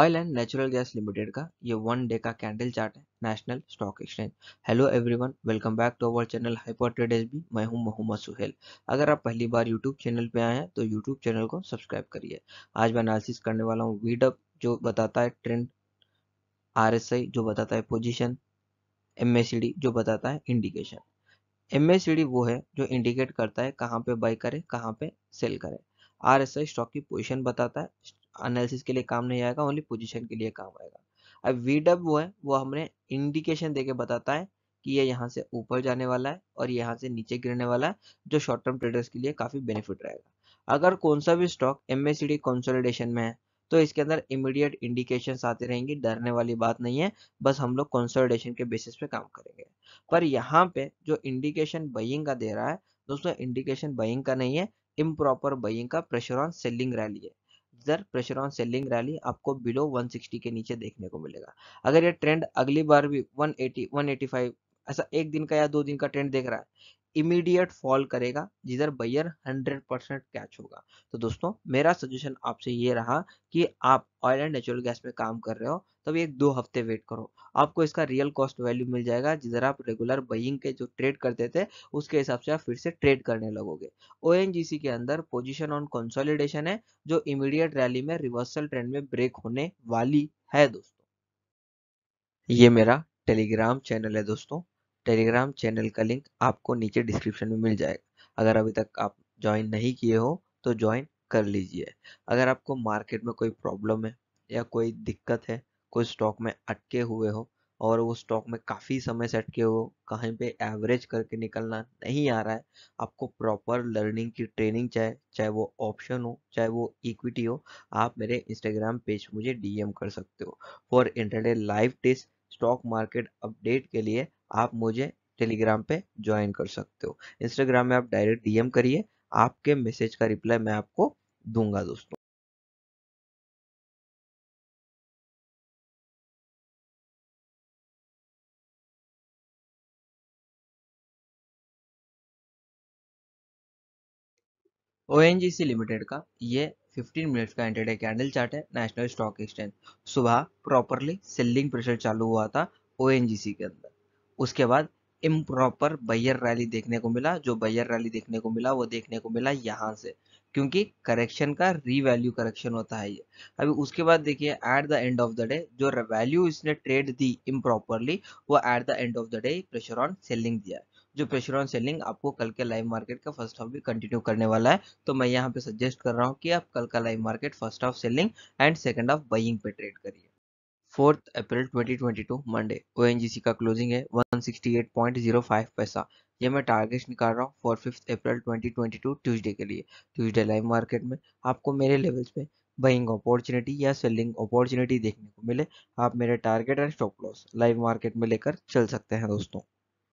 oil and natural gas limited का ये one day का कैंडल चार्ट है national stock exchange hello everyone welcome back to our channel hyper trade S B मैं हूं मोहम्मद सुहेल अगर आप पहली बार यूट्यूब चैनल पे आए हैं तो यूट्यूब चैनल को सब्सक्राइब करिए आज मैं एनालिसिस करने वाला हूँ वीडअप जो बताता है ट्रेंड आर जो बताता है पोजिशन एम जो बताता है इंडिकेशन एम वो है जो इंडिकेट करता है कहाँ पे बाई करे कहाँ पे सेल करे आर स्टॉक की पोजिशन बताता है एनालिसिस के लिए काम नहीं आएगा ओनली पोजिशन के लिए काम आएगा अब वी डब वो है वो हमने इंडिकेशन देके बताता है कि ये यहाँ से ऊपर जाने वाला है और यहाँ से नीचे गिरने वाला है जो शॉर्ट टर्म ट्रेडर्स के लिए काफ़ी बेनिफिट रहेगा अगर कौन सा भी स्टॉक एम एस कंसोलिडेशन में है तो इसके अंदर इमीडिएट इंडिकेशन आते रहेंगे डरने वाली बात नहीं है बस हम लोग कंसोलिडेशन के बेसिस पे काम करेंगे पर यहाँ पे जो इंडिकेशन बइंग का दे रहा है दोस्तों इंडिकेशन बइंग का नहीं है इम्प्रॉपर बइंग का प्रेशर ऑन सेलिंग रैली है ज़र प्रेशर ऑन सेलिंग रैली आपको बिलो 160 के नीचे देखने को मिलेगा अगर ये ट्रेंड अगली बार भी 180 185 ऐसा एक दिन का या दो दिन का ट्रेंड देख रहा है इमीडिएट फॉल करेगा जिधर बायर 100 परसेंट कैच होगा तो दोस्तों मेरा सजेशन आपसे ये रहा कि आप ऑयल एंड नेचुरल गैस में काम कर रहे हो तब एक दो हफ्ते वेट करो आपको इसका रियल कॉस्ट वैल्यू मिल जाएगा जिधर आप रेगुलर बइंग के जो ट्रेड करते थे उसके हिसाब से आप फिर से ट्रेड करने लगोगे ओ के अंदर पोजिशन ऑन कंसोलिडेशन है जो इमीडिएट रैली में रिवर्सल ट्रेंड में ब्रेक होने वाली है दोस्तों ये मेरा टेलीग्राम चैनल है दोस्तों टेलीग्राम चैनल का लिंक आपको नीचे डिस्क्रिप्शन में मिल जाएगा अगर अभी तक आप ज्वाइन नहीं किए हो तो ज्वाइन कर लीजिए अगर आपको मार्केट में कोई प्रॉब्लम है या कोई दिक्कत है कोई स्टॉक में अटके हुए हो और वो स्टॉक में काफ़ी समय से अटके हो कहीं पे एवरेज करके निकलना नहीं आ रहा है आपको प्रॉपर लर्निंग की ट्रेनिंग चाहे चाहे वो ऑप्शन हो चाहे वो इक्विटी हो आप मेरे इंस्टाग्राम पेज मुझे डीएम कर सकते हो for intraday live test stock market update के लिए आप मुझे टेलीग्राम पे ज्वाइन कर सकते हो इंस्टाग्राम में आप डायरेक्ट डीएम करिए आपके मैसेज का रिप्लाई मैं आपको दूंगा दोस्तों ओ लिमिटेड का ये 15 मिनट्स का इंटरडे कैंडल चार्ट है नेशनल स्टॉक एक्सचेंज सुबह प्रॉपरली सेलिंग प्रेशर चालू हुआ था ओ के अंदर उसके बाद इम प्रॉपर बैयर रैली देखने को मिला जो बैयर रैली देखने को मिला वो देखने को मिला यहाँ से क्योंकि करेक्शन का रीवैल्यू करेक्शन होता है ये अभी उसके बाद देखिए at the end of the day जो वैल्यू इसने ट्रेड दी इम प्रॉपरली वो at the end of the day pressure on selling दिया जो प्रेशर ऑन सेलिंग आपको कल के लाइव मार्केट का फर्स्ट हाफ भी कंटिन्यू करने वाला है तो मैं यहाँ पे सजेस्ट कर रहा हूँ कि आप कल का live market first half selling and second half buying पे ट्रेड करिए फोर्थ अप्रैल 2022 मंडे ओएनजीसी का क्लोजिंग है 168.05 पैसा ये मैं टारगेट निकाल रहा हूँ फॉर फिफ्थ अप्रैल 2022 ट्यूसडे के लिए ट्यूसडे लाइव मार्केट में आपको मेरे लेवल्स पे बइंग अपॉर्चुनिटी या सेलिंग अपॉर्चुनिटी देखने को मिले आप मेरे target and stop loss live market में लेकर चल सकते हैं दोस्तों